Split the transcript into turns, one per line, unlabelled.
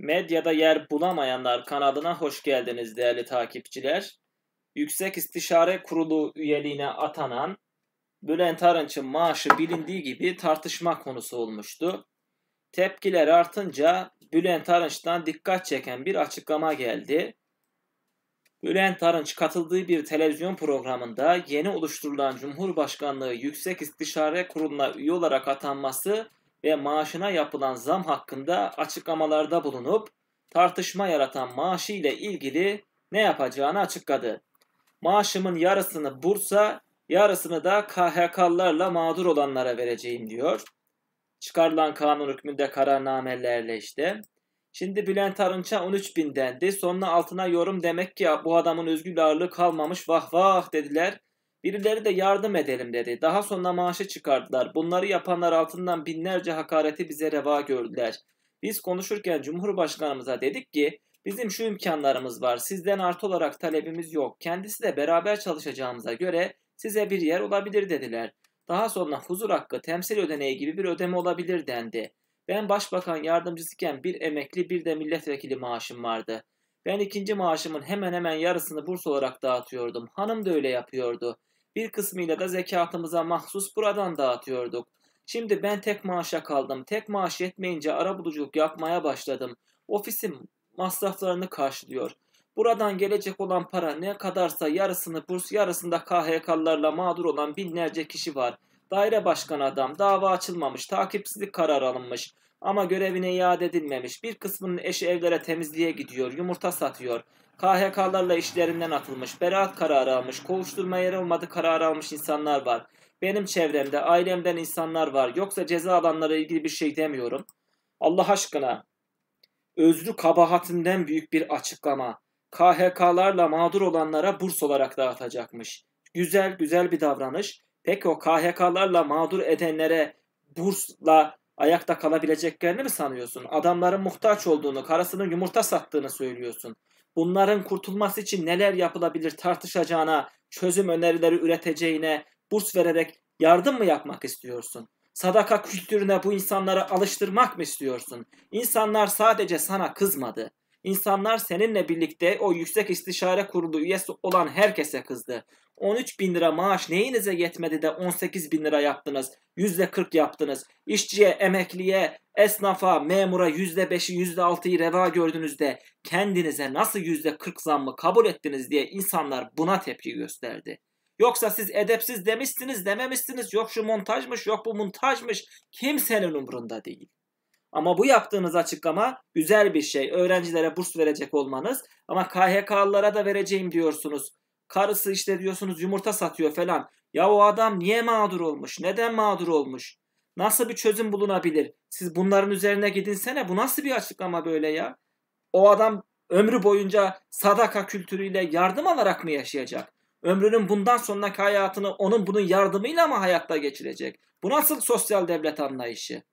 Medyada yer bulamayanlar kanalına hoş geldiniz değerli takipçiler. Yüksek İstişare Kurulu üyeliğine atanan Bülent Arınç'ın maaşı bilindiği gibi tartışma konusu olmuştu. Tepkiler artınca Bülent Arınç'tan dikkat çeken bir açıklama geldi. Bülent Arınç katıldığı bir televizyon programında yeni oluşturulan Cumhurbaşkanlığı Yüksek İstişare Kurulu'na üye olarak atanması ve maaşına yapılan zam hakkında açıklamalarda bulunup tartışma yaratan maaşı ile ilgili ne yapacağını açıkladı. Maaşımın yarısını Bursa, yarısını da KHK'larla mağdur olanlara vereceğim diyor. Çıkarılan kanun hükmünde kararnamelerle işte. Şimdi Bülent Arınç'a 13 bin dendi. Sonuna altına yorum demek ki bu adamın özgür ağırlığı kalmamış vah vah dediler. Birileri de yardım edelim dedi. Daha sonra maaşı çıkardılar. Bunları yapanlar altından binlerce hakareti bize reva gördüler. Biz konuşurken Cumhurbaşkanımıza dedik ki bizim şu imkanlarımız var. Sizden artı olarak talebimiz yok. Kendisi de beraber çalışacağımıza göre size bir yer olabilir dediler. Daha sonra huzur hakkı temsil ödeneği gibi bir ödeme olabilir dendi. Ben başbakan yardımcısıken bir emekli bir de milletvekili maaşım vardı. Ben ikinci maaşımın hemen hemen yarısını burs olarak dağıtıyordum. Hanım da öyle yapıyordu. Bir kısmıyla da zekatımıza mahsus buradan dağıtıyorduk. Şimdi ben tek maaşa kaldım. Tek maaş yetmeyince arabuluculuk yapmaya başladım. Ofisim masraflarını karşılıyor. Buradan gelecek olan para ne kadarsa yarısını burs yarısında KHK'larla mağdur olan binlerce kişi var. Daire başkan adam dava açılmamış, takipsizlik kararı alınmış ama görevine iade edilmemiş. Bir kısmının eşi evlere temizliğe gidiyor, yumurta satıyor. KHK'larla işlerinden atılmış, beraat kararı almış, kovuşturma yeri olmadı karar almış insanlar var. Benim çevremde, ailemden insanlar var. Yoksa ceza alanlara ilgili bir şey demiyorum. Allah aşkına özrü kabahatinden büyük bir açıklama. KHK'larla mağdur olanlara burs olarak dağıtacakmış. Güzel, güzel bir davranış. Peki o KHK'larla mağdur edenlere bursla ayakta kalabileceklerini mi sanıyorsun? Adamların muhtaç olduğunu, karısının yumurta sattığını söylüyorsun. Bunların kurtulması için neler yapılabilir tartışacağına, çözüm önerileri üreteceğine, burs vererek yardım mı yapmak istiyorsun? Sadaka kültürüne bu insanları alıştırmak mı istiyorsun? İnsanlar sadece sana kızmadı. İnsanlar seninle birlikte o yüksek istişare kurulu üyesi olan herkese kızdı. 13 bin lira maaş neyinize yetmedi de 18 bin lira yaptınız? Yüzde 40 yaptınız. İşçiye, emekliye, esnafa, memura yüzde beşi, yüzde altıyı reva gördünüz de kendinize nasıl yüzde 40 zammı kabul ettiniz diye insanlar buna tepki gösterdi. Yoksa siz edepsiz demişsiniz dememişsiniz yok şu montajmış yok bu montajmış kimsenin umurunda değil. Ama bu yaptığınız açıklama güzel bir şey. Öğrencilere burs verecek olmanız ama KHK'lılara da vereceğim diyorsunuz. Karısı işte diyorsunuz yumurta satıyor falan. Ya o adam niye mağdur olmuş? Neden mağdur olmuş? Nasıl bir çözüm bulunabilir? Siz bunların üzerine gidinsene. Bu nasıl bir açıklama böyle ya? O adam ömrü boyunca sadaka kültürüyle yardım alarak mı yaşayacak? Ömrünün bundan sonraki hayatını onun bunun yardımıyla mı hayatta geçirecek? Bu nasıl sosyal devlet anlayışı?